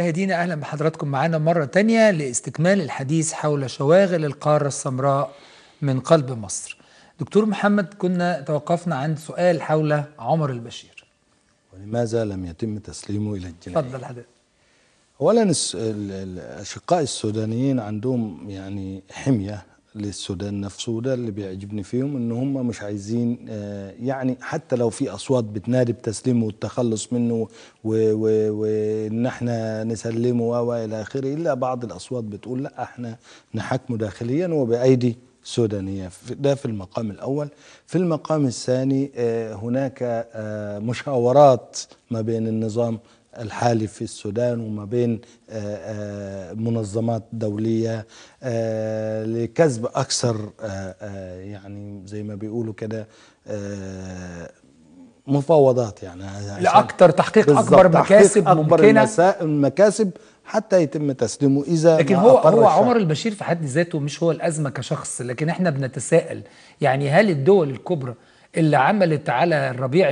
مشاهدينا أهلا بحضراتكم معانا مرة تانية لاستكمال الحديث حول شواغل القارة السمراء من قلب مصر دكتور محمد كنا توقفنا عند سؤال حول عمر البشير ولماذا لم يتم تسليمه إلى الجنائي؟ تفضل حضرتك أولا الأشقاء السودانيين عندهم يعني حمية للسودان نفسه وده اللي بيعجبني فيهم ان هم مش عايزين آه، يعني حتى لو في اصوات بتنادي بتسليمه والتخلص منه وان احنا نسلمه والى اخره الا بعض الاصوات بتقول لا احنا نحاكمه داخليا وبايدي سودانية ده في المقام الأول في المقام الثاني آه، هناك آه، مشاورات ما بين النظام الحالي في السودان وما بين آه، آه، منظمات دولية آه، لكسب أكثر يعني زي ما بيقولوا كده مفاوضات يعني لأكثر تحقيق أكبر مكاسب أكبر ممكنة المكاسب حتى يتم تسليمه اذا لكن هو هو عمر البشير في حد ذاته مش هو الازمه كشخص لكن احنا بنتساءل يعني هل الدول الكبرى اللي عملت على الربيع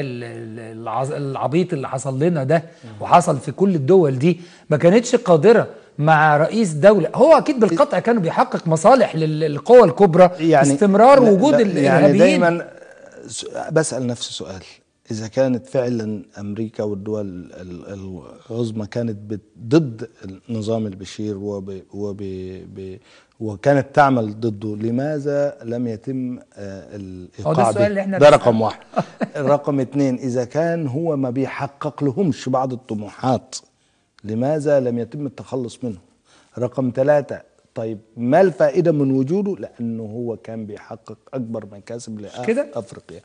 العبيط اللي حصل لنا ده وحصل في كل الدول دي ما كانتش قادره مع رئيس دولة هو أكيد بالقطع كانوا بيحقق مصالح للقوى الكبرى يعني استمرار وجود يعني الإرهابيين يعني دايما بسأل نفسي سؤال إذا كانت فعلا أمريكا والدول العظمى كانت ضد نظام البشير وب وكانت تعمل ضده لماذا لم يتم آه، الايقاع ده, اللي احنا ده رقم واحد رقم اتنين اذا كان هو ما بيحقق لهمش بعض الطموحات لماذا لم يتم التخلص منه رقم ثلاثة طيب ما الفائدة من وجوده لأنه هو كان بيحقق أكبر مكاسب لأفريقيا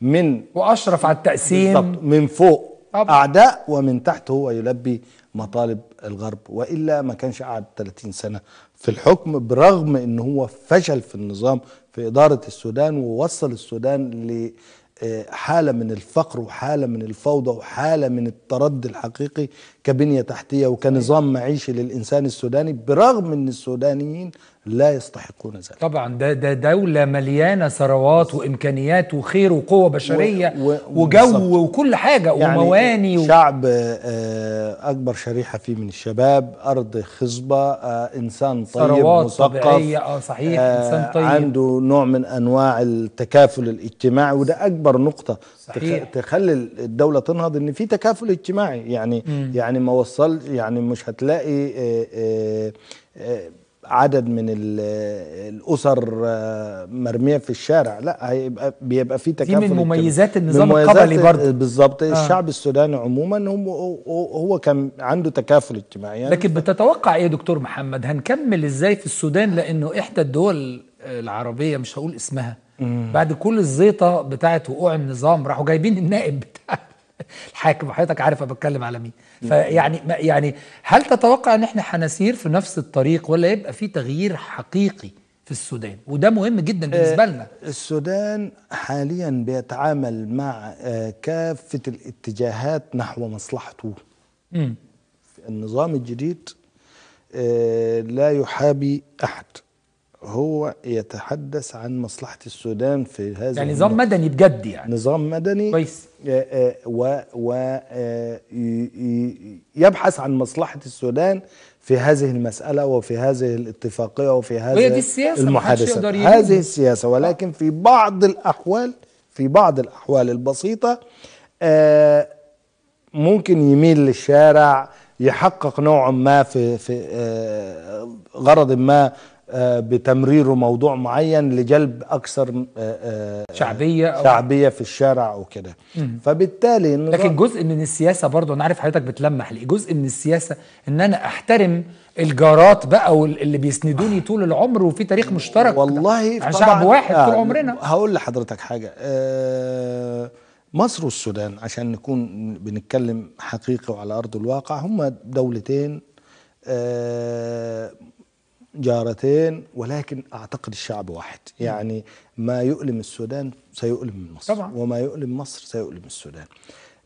من وأشرف على التقسيم من فوق طبعا. أعداء ومن تحت هو يلبي مطالب الغرب وإلا ما كانش قعد 30 سنة في الحكم برغم أن هو فشل في النظام في إدارة السودان ووصل السودان ل آه، حالة من الفقر وحالة من الفوضى وحالة من التردي الحقيقي كبنية تحتية وكنظام أيوة. معيشي للإنسان السوداني برغم أن السودانيين لا يستحقون ذلك طبعا ده ده دولة مليانة ثروات وإمكانيات وخير وقوة بشرية و و وجو وكل حاجة يعني ومواني و... شعب آه، أكبر شريحة فيه من الشباب أرض خصبة آه، إنسان طيب ثروات مثقف طبيعية آه صحيح آه، إنسان طيب عنده نوع من أنواع التكافل الاجتماعي وده أكبر نقطة صحيح. تخلي الدولة تنهض إن في تكافل اجتماعي يعني م. يعني ما وصل يعني مش هتلاقي آآ آآ عدد من الاسر آه، مرميه في الشارع لا هيبقى بيبقى في تكافل دي من مميزات النظام القبلي برضه بالظبط آه. الشعب السوداني عموما هو هو كان عنده تكافل اجتماعي يعني لكن بتتوقع ايه يا دكتور محمد هنكمل ازاي في السودان لانه احدى الدول العربيه مش هقول اسمها بعد كل الزيطه بتاعت وقوع النظام راحوا جايبين النائب بتاعه الحاكم وحضرتك عارف انا بتكلم على مين فيعني يعني هل تتوقع ان احنا هنسير في نفس الطريق ولا يبقى في تغيير حقيقي في السودان وده مهم جدا آه، بالنسبه لنا السودان حاليا بيتعامل مع آه، كافه الاتجاهات نحو مصلحته النظام الجديد آه، لا يحابي احد هو يتحدث عن مصلحة السودان في هذا يعني نظام مدني بجد يعني نظام مدني كويس آه، آه، ويبحث آه، عن مصلحة السودان في هذه المسألة وفي هذه الاتفاقية وفي هذه وهي دي السياسة المحادثة هذه السياسة ولكن في بعض الأحوال في بعض الأحوال البسيطة ممكن يميل للشارع يحقق نوع ما في في غرض ما آه، بتمريره موضوع معين لجلب اكثر آه، آه، شعبيه أو شعبيه في الشارع وكده فبالتالي لكن جزء من السياسه برضه انا عارف حضرتك بتلمح ليه جزء من السياسه ان انا احترم الجارات بقى واللي بيسندوني طول العمر وفي تاريخ مشترك والله عن يعني شعب واحد طول عمرنا هقول لحضرتك حاجه مصر والسودان عشان نكون بنتكلم حقيقي وعلى ارض الواقع هما دولتين جارتين ولكن اعتقد الشعب واحد يعني ما يؤلم السودان سيؤلم مصر طبعا. وما يؤلم مصر سيؤلم السودان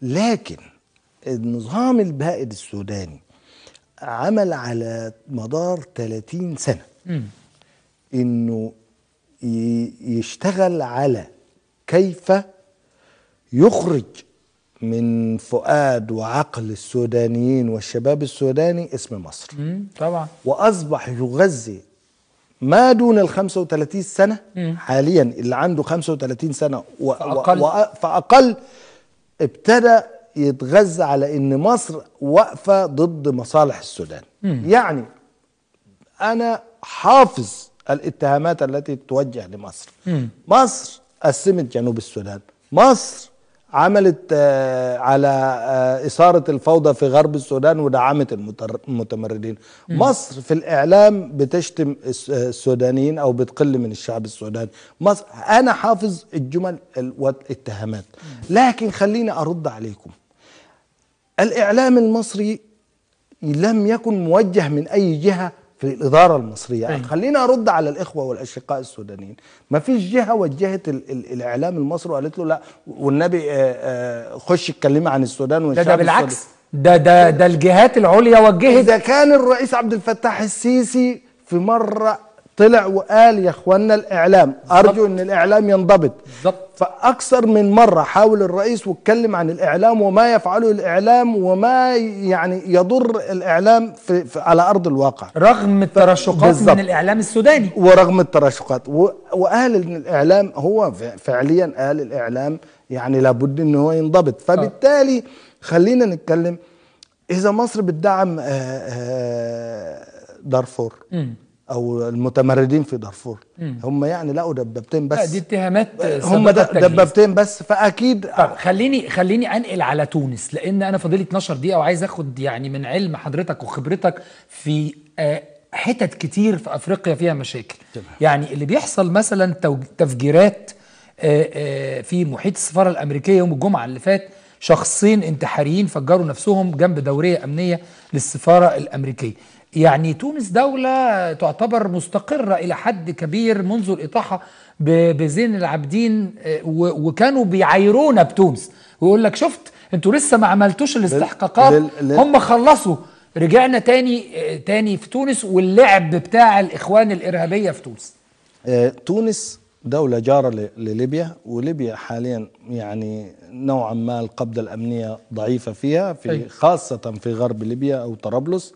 لكن النظام البائد السوداني عمل على مدار 30 سنه م. انه يشتغل على كيف يخرج من فؤاد وعقل السودانيين والشباب السوداني اسم مصر طبعا وأصبح يغذي ما دون ال 35 سنة مم. حاليا اللي عنده 35 سنة و فأقل, و فأقل ابتدى يتغذى على ان مصر واقفة ضد مصالح السودان مم. يعني أنا حافظ الاتهامات التي توجه لمصر مم. مصر قسمت جنوب السودان مصر عملت آه، على آه، إثارة الفوضى في غرب السودان ودعمت المتمردين م. مصر في الإعلام بتشتم السودانيين أو بتقل من الشعب السوداني مصر أنا حافظ الجمل والاتهامات لكن خليني أرد عليكم الإعلام المصري لم يكن موجه من أي جهة في الإدارة المصرية أيه. خلينا أرد على الإخوة والأشقاء السودانيين ما فيش جهة وجهت ال ال الإعلام المصري وقالت له لا والنبي آه، آه، خش اتكلمي عن السودان والشعب ده, ده بالعكس ده ده ده الجهات العليا وجهت إذا كان الرئيس عبد الفتاح السيسي في مرة طلع وقال يا اخوانا الاعلام ارجو ان الاعلام ينضبط بالظبط فاكثر من مره حاول الرئيس واتكلم عن الاعلام وما يفعله الاعلام وما يعني يضر الاعلام في, في على ارض الواقع رغم الترشقات بالزبط. من الاعلام السوداني ورغم الترشقات وقال ان الاعلام هو فعليا قال الاعلام يعني لابد ان هو ينضبط آه. فبالتالي خلينا نتكلم اذا مصر بتدعم آه، آه، دارفور م. او المتمردين في دارفور هم يعني لقوا دبابتين بس دي اتهامات هم دبابتين بس فاكيد طب خليني خليني انقل على تونس لان انا فاضلي 12 دقيقه وعايز اخد يعني من علم حضرتك وخبرتك في آه، حتت كتير في افريقيا فيها مشاكل تمام. يعني اللي بيحصل مثلا تفجيرات آه، آه، في محيط السفاره الامريكيه يوم الجمعه اللي فات شخصين انتحاريين فجروا نفسهم جنب دوريه امنيه للسفاره الامريكيه يعني تونس دولة تعتبر مستقرة إلى حد كبير منذ الإطاحة بزين العابدين آه، وكانوا بيعايرونا بتونس ويقول لك شفت انتوا لسه ما عملتوش الاستحقاقات هم خلصوا رجعنا تاني آه، تاني في تونس واللعب بتاع الإخوان الإرهابية في تونس آه، تونس دولة جارة لليبيا وليبيا حاليا يعني نوعا ما القبضة الأمنية ضعيفة فيها في خاصة في غرب ليبيا أو طرابلس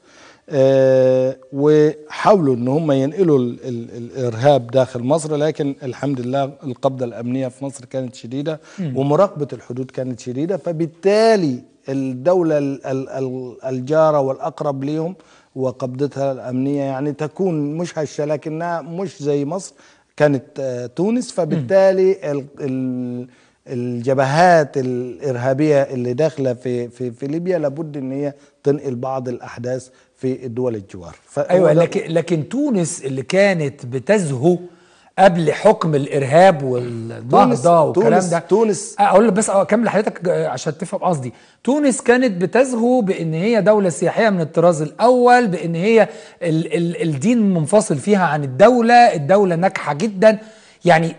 آه، وحاولوا ان هم ينقلوا الارهاب داخل مصر لكن الحمد لله القبضه الامنيه في مصر كانت شديده ومراقبه الحدود كانت شديده فبالتالي الدوله الجاره والاقرب ليهم وقبضتها الامنيه يعني تكون مش هشه لكنها مش زي مصر كانت آه، تونس فبالتالي الجبهات الارهابيه اللي داخله في في في ليبيا لابد ان هي تنقل بعض الاحداث في الدول الجوار ايوه لكن لكن تونس اللي كانت بتزهو قبل حكم الارهاب والنهضه والكلام ده تونس اقول بس اكمل لحضرتك آه، عشان تفهم قصدي تونس كانت بتزهو بان هي دوله سياحيه من الطراز الاول بان هي ال ال الدين منفصل فيها عن الدوله الدوله ناجحه جدا يعني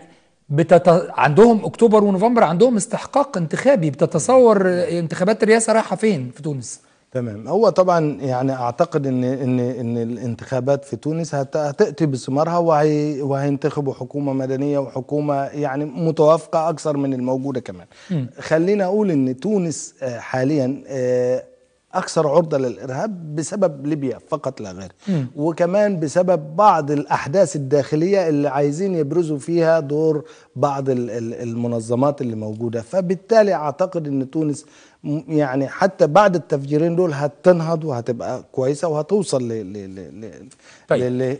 بتت... عندهم اكتوبر ونوفمبر عندهم استحقاق انتخابي بتتصور آه، انتخابات الرئاسه رايحه فين في تونس تمام هو طبعا يعني اعتقد ان ان ان الانتخابات في تونس هتاتي بثمارها وهي وهينتخبوا حكومه مدنيه وحكومه يعني متوافقه اكثر من الموجوده كمان م. خلينا اقول ان تونس آه، حاليا آه، اكثر عرضه للارهاب بسبب ليبيا فقط لا غير وكمان بسبب بعض الاحداث الداخليه اللي عايزين يبرزوا فيها دور بعض المنظمات اللي موجوده فبالتالي اعتقد ان تونس يعني حتى بعد التفجيرين دول هتنهض وهتبقى كويسه وهتوصل ل ل ل ل طيب.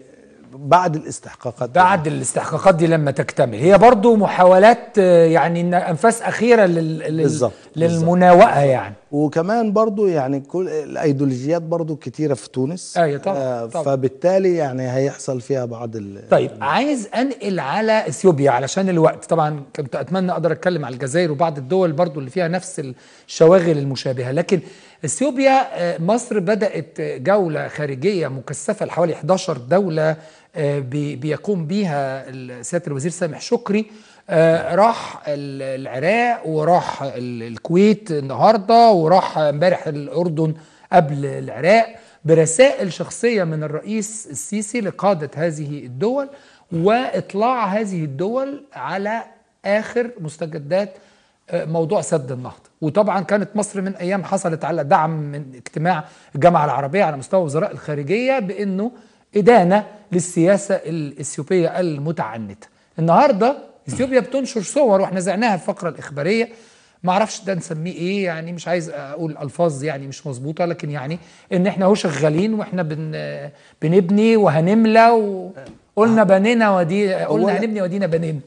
بعد الاستحقاقات بعد دي. الاستحقاقات دي لما تكتمل هي برضو محاولات آه، يعني انفاس اخيره لل... لل... بالزبط. للمناوئه يعني وكمان برضو يعني كل الايديولوجيات برضو كتيره في تونس ايوه طبعا آه طبعا. فبالتالي يعني هيحصل فيها بعض ال... طيب عايز انقل على اثيوبيا علشان الوقت طبعا كنت اتمنى اقدر اتكلم على الجزائر وبعض الدول برضو اللي فيها نفس الشواغل المشابهه لكن اثيوبيا آه، مصر بدات آه، جوله خارجيه مكثفه لحوالي 11 دوله آه، بيقوم بيها سياده الوزير سامح شكري راح العراق وراح الكويت النهارده وراح امبارح الاردن قبل العراق برسائل شخصيه من الرئيس السيسي لقاده هذه الدول واطلاع هذه الدول على اخر مستجدات موضوع سد النهضه وطبعا كانت مصر من ايام حصلت على دعم من اجتماع الجامعه العربيه على مستوى وزراء الخارجيه بانه ادانه للسياسه الاثيوبيه المتعنته النهارده اثيوبيا بتنشر صور واحنا زعناها في الفقره الاخباريه ما اعرفش ده نسميه ايه يعني مش عايز اقول الفاظ يعني مش مظبوطه لكن يعني ان احنا اهو شغالين واحنا بن بنبني وهنملى وقلنا بنينا ودي قلنا هنبني ودينا بنينا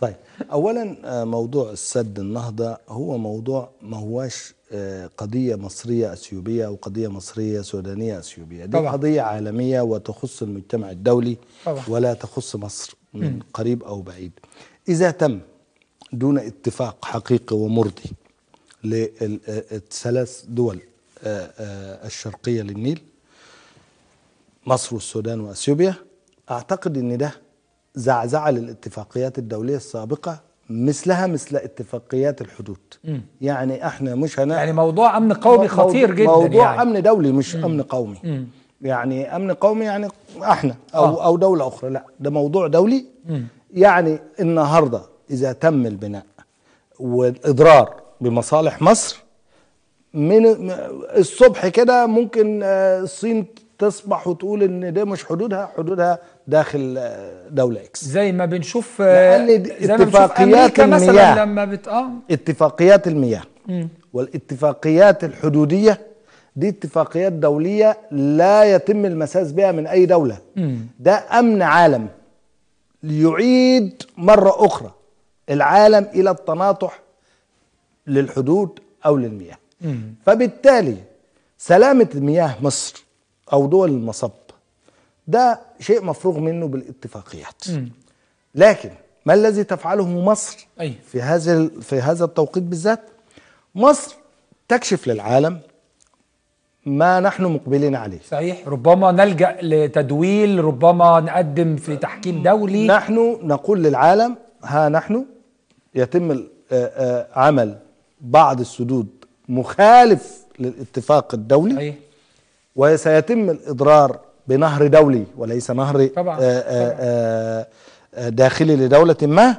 طيب اولا آه، موضوع السد النهضه هو موضوع ما هواش آه، قضيه مصريه اثيوبيه او قضيه مصريه سودانيه اثيوبيه دي طبعا. قضيه عالميه وتخص المجتمع الدولي طبعا. ولا تخص مصر من م. قريب او بعيد اذا تم دون اتفاق حقيقي ومرضي للثلاث دول آه، الشرقيه للنيل مصر والسودان واثيوبيا اعتقد ان ده زعزعة للاتفاقيات الدولية السابقة مثلها مثل اتفاقيات الحدود م. يعني احنا مش هنا يعني موضوع امن قومي خطير جدا موضوع يعني. امن دولي مش م. امن قومي م. يعني امن قومي يعني احنا او آه. او دوله اخرى لا ده موضوع دولي م. يعني النهارده اذا تم البناء والاضرار بمصالح مصر من الصبح كده ممكن آه، الصين تصبح وتقول ان ده مش حدودها حدودها داخل آه، دولة اكس زي ما بنشوف آه، لأن اتفاقيات المياه مثلا لما بت... آه. اتفاقيات المياه م. والاتفاقيات الحدودية دي اتفاقيات دولية لا يتم المساس بها من أي دولة م. ده أمن عالم ليعيد مرة أخرى العالم إلى التناطح للحدود أو للمياه م. فبالتالي سلامة مياه مصر أو دول المصب ده شيء مفروغ منه بالاتفاقيات لكن ما الذي تفعله مصر أي. في هذا في هذا التوقيت بالذات مصر تكشف للعالم ما نحن مقبلين عليه صحيح ربما نلجأ لتدويل ربما نقدم في تحكيم دولي نحن نقول للعالم ها نحن يتم عمل بعض السدود مخالف للاتفاق الدولي صحيح. وسيتم الإضرار بنهر دولي وليس نهر طبعا. آه، آه، طبعا. آه، داخلي لدولة ما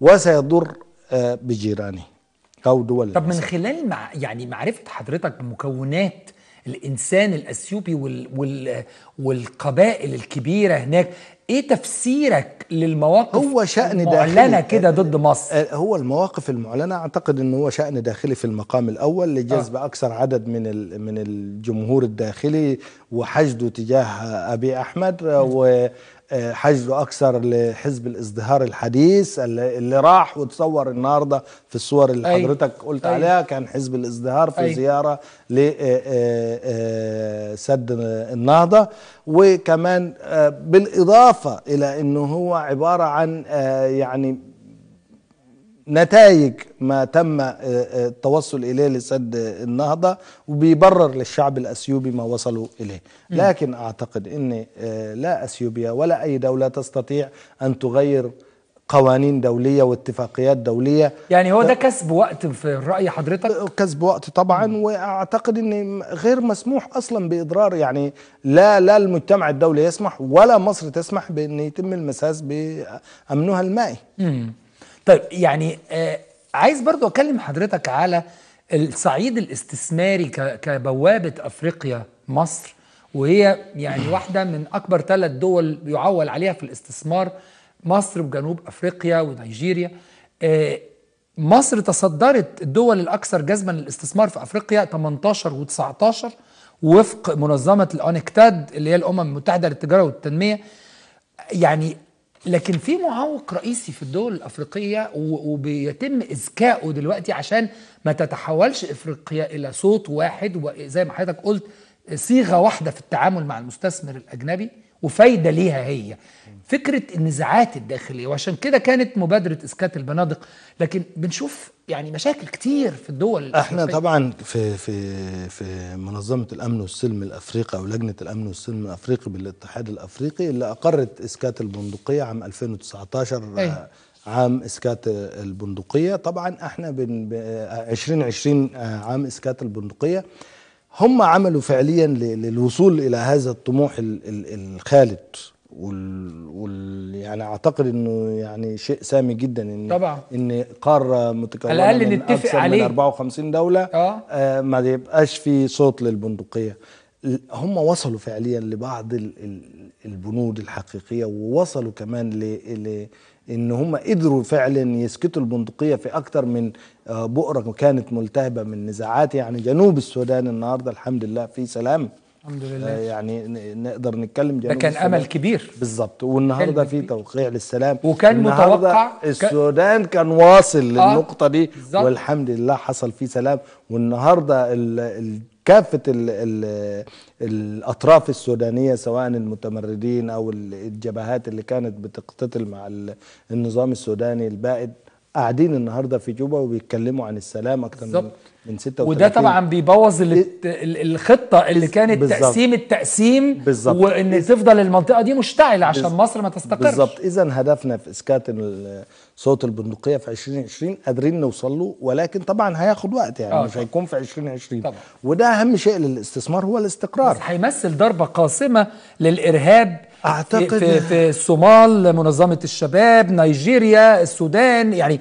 وسيضر بجيرانه أو دول طب من خلال مع يعني معرفة حضرتك بمكونات الانسان الاثيوبي وال وال والقبائل الكبيره هناك ايه تفسيرك للمواقف هو شأن المعلنة كده ضد آه، مصر آه، هو المواقف المعلنة اعتقد انه هو شأن داخلي في المقام الاول لجذب آه. اكثر عدد من من الجمهور الداخلي وحشده تجاه ابي احمد و حجزه أكثر لحزب الازدهار الحديث اللي راح وتصور النهاردة في الصور اللي أي. حضرتك قلت أي. عليها كان حزب الازدهار في أي. زيارة لسد آه، آه، آه، النهضة وكمان بالإضافة إلى أنه هو عبارة عن يعني نتائج ما تم آه، آه، التوصل اليه لسد النهضه وبيبرر للشعب الاثيوبي ما وصلوا اليه، لكن اعتقد ان آه، لا اثيوبيا ولا اي دوله تستطيع ان تغير قوانين دوليه واتفاقيات دوليه يعني هو ده كسب وقت في راي حضرتك كسب وقت طبعا واعتقد ان غير مسموح اصلا باضرار يعني لا لا المجتمع الدولي يسمح ولا مصر تسمح بان يتم المساس بامنها المائي طيب يعني آه عايز برضو أكلم حضرتك على الصعيد الاستثماري كبوابة أفريقيا مصر وهي يعني واحدة من أكبر ثلاث دول يعول عليها في الاستثمار مصر وجنوب أفريقيا ونيجيريا آه مصر تصدرت الدول الأكثر جذبا للاستثمار في أفريقيا 18 و19 وفق منظمة الأونكتاد اللي هي الأمم المتحدة للتجارة والتنمية يعني لكن في معوق رئيسي في الدول الافريقيه وبيتم اذكائه دلوقتي عشان ما تتحولش افريقيا الى صوت واحد وزي ما حضرتك قلت صيغه واحده في التعامل مع المستثمر الاجنبي وفايدة ليها هي فكرة النزاعات الداخلية وعشان كده كانت مبادرة إسكات البنادق لكن بنشوف يعني مشاكل كتير في الدول احنا طبعا في في في منظمة الأمن والسلم الأفريقي أو لجنة الأمن والسلم الأفريقي بالاتحاد الأفريقي اللي أقرت إسكات البندقية عام 2019 أيه. عام اسكات البندقيه طبعا احنا بن 2020 آه، عام اسكات البندقيه هم عملوا فعليا للوصول الى هذا الطموح الخالد وال, وال يعني اعتقد انه يعني شيء سامي جدا ان طبعا ان قاره متكامله على الاقل نتفق عليه من 54 دوله آه. آه ما يبقاش في صوت للبندقيه هم وصلوا فعليا لبعض البنود الحقيقيه ووصلوا كمان ل ان هم قدروا فعلا يسكتوا البندقيه في اكثر من آه، بؤره كانت ملتهبه من نزاعات يعني جنوب السودان النهارده الحمد لله في سلام الحمد آه، لله يعني نقدر نتكلم جنوب ده كان امل كبير بالظبط والنهارده في توقيع للسلام وكان متوقع السودان كان واصل آه للنقطه دي بالزبط. والحمد لله حصل فيه سلام والنهارده كافه الـ الـ الاطراف السودانيه سواء المتمردين او الجبهات اللي كانت بتقتتل مع النظام السوداني البائد قاعدين النهارده في جوبا وبيتكلموا عن السلام اكثر من من 36 وده طبعا بيبوظ الخطه اللي كانت بالزبط. تقسيم التقسيم بالزبط. وان تفضل المنطقه دي مشتعله عشان بالزبط. مصر ما تستقرش بالظبط اذا هدفنا في اسكات صوت البندقيه في 2020 قادرين نوصل له ولكن طبعا هياخد وقت يعني آه، مش هيكون في 2020 طبعا. وده اهم شيء للاستثمار هو الاستقرار بس هيمثل ضربه قاصمه للارهاب اعتقد في, في الصومال منظمه الشباب نيجيريا السودان يعني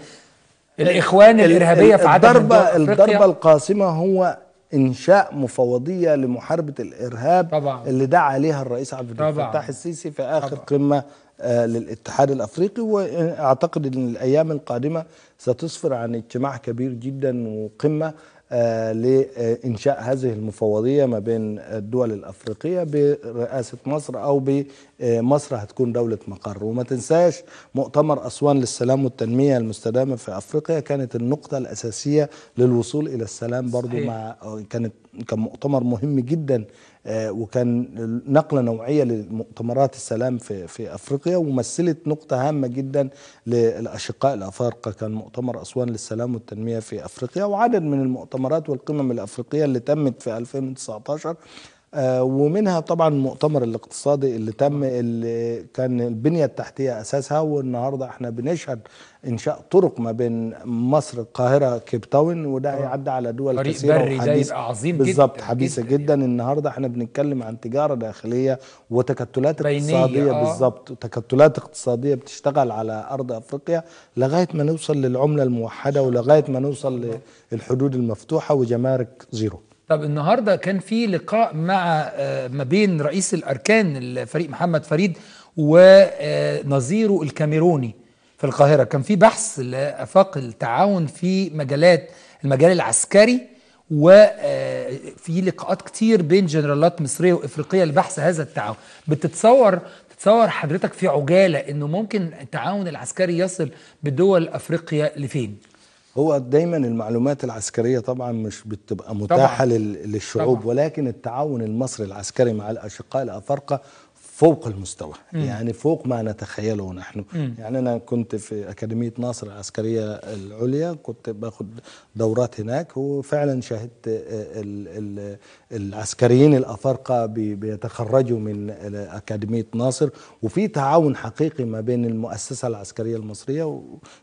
الاخوان الارهابيه في عدن الضربه الضربه القاسمه هو انشاء مفوضيه لمحاربه الارهاب طبعا. اللي دعا عليها الرئيس عبد الفتاح السيسي في اخر طبعا. قمه آه للاتحاد الافريقي واعتقد ان الايام القادمه ستسفر عن اجتماع كبير جدا وقمه آه، لإنشاء هذه المفوضية ما بين الدول الأفريقية برئاسة مصر أو بمصر هتكون دولة مقر وما تنساش مؤتمر أسوان للسلام والتنمية المستدامة في أفريقيا كانت النقطة الأساسية للوصول إلى السلام برضو صحيح. مع كانت كان مؤتمر مهم جدا آه، وكان نقله نوعيه لمؤتمرات السلام في في افريقيا ومثلت نقطه هامه جدا للاشقاء الافارقه كان مؤتمر اسوان للسلام والتنميه في افريقيا وعدد من المؤتمرات والقمم الافريقيه اللي تمت في 2019 آه، ومنها طبعا المؤتمر الاقتصادي اللي تم آه. اللي كان البنية التحتية أساسها والنهاردة احنا بنشهد إنشاء طرق ما بين مصر القاهرة كيب تاون وده آه. هيعدى على دول كثيرة وحديث عظيم بالظبط حديثة يعني. جدا, جدا يعني. النهاردة احنا بنتكلم عن تجارة داخلية وتكتلات اقتصادية آه. بالظبط تكتلات اقتصادية بتشتغل على أرض أفريقيا لغاية ما نوصل للعملة الموحدة ولغاية ما نوصل للحدود المفتوحة وجمارك زيرو طب النهارده كان في لقاء مع آه، ما بين رئيس الاركان الفريق محمد فريد ونظيره آه، الكاميروني في القاهره كان في بحث لافاق التعاون في مجالات المجال العسكري وفي آه، لقاءات كتير بين جنرالات مصريه وافريقيه لبحث هذا التعاون بتتصور تتصور حضرتك في عجاله انه ممكن التعاون العسكري يصل بدول افريقيا لفين هو دايما المعلومات العسكريه طبعا مش بتبقى متاحه طبعًا للشعوب طبعًا ولكن التعاون المصري العسكري مع الاشقاء الافارقه فوق المستوى مم. يعني فوق ما نتخيله نحن مم. يعني أنا كنت في أكاديمية ناصر العسكرية العليا كنت باخد دورات هناك وفعلا شاهدت العسكريين الأفارقة بيتخرجوا من أكاديمية ناصر وفي تعاون حقيقي ما بين المؤسسة العسكرية المصرية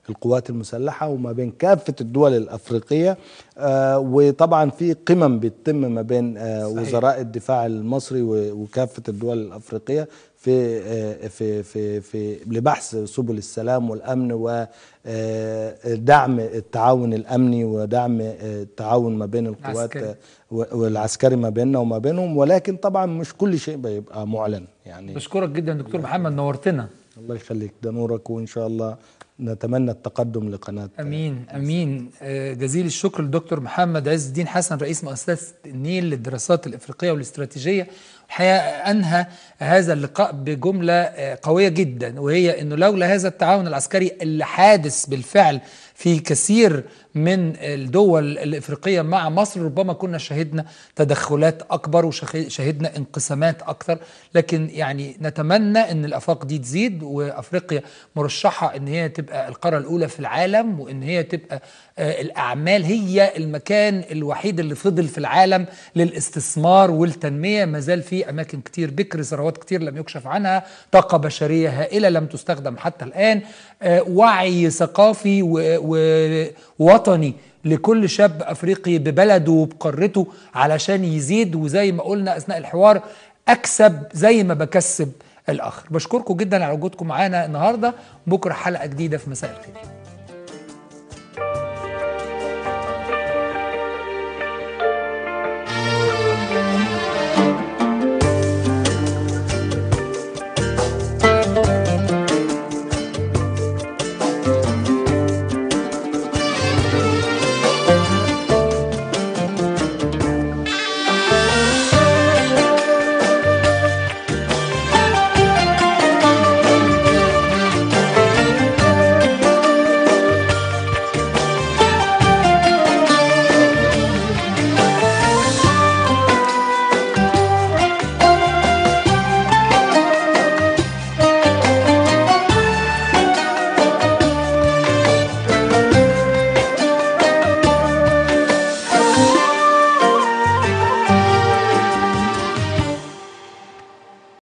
والقوات المسلحة وما بين كافة الدول الأفريقية آه، وطبعا في قمم بتتم ما بين آه، صحيح. وزراء الدفاع المصري وكافة الدول الأفريقية في آه، في في في لبحث سبل السلام والامن ودعم آه، التعاون الامني ودعم آه، التعاون ما بين القوات العسكري. والعسكري ما بيننا وما بينهم ولكن طبعا مش كل شيء بيبقى معلن يعني بشكرك جدا دكتور محمد نورتنا الله يخليك ده نورك وان شاء الله نتمنى التقدم لقناة أمين أمين آه، جزيل الشكر للدكتور محمد عز الدين حسن رئيس مؤسسة النيل للدراسات الإفريقية والاستراتيجية الحقيقة أنهى هذا اللقاء بجملة آه، قوية جدا وهي أنه لولا هذا التعاون العسكري اللي حادث بالفعل في كثير من الدول الافريقيه مع مصر ربما كنا شهدنا تدخلات اكبر وشهدنا انقسامات اكثر لكن يعني نتمنى ان الافاق دي تزيد وافريقيا مرشحه ان هي تبقى القاره الاولى في العالم وان هي تبقى آه، الاعمال هي المكان الوحيد اللي فضل في العالم للاستثمار والتنميه ما زال في اماكن كتير بكر ثروات كتير لم يكشف عنها طاقه بشريه هائله لم تستخدم حتى الان آه، وعي ثقافي ووطني لكل شاب افريقي ببلده وبقارته علشان يزيد وزي ما قلنا اثناء الحوار اكسب زي ما بكسب الاخر بشكركم جدا على وجودكم معانا النهارده بكره حلقه جديده في مساء الخير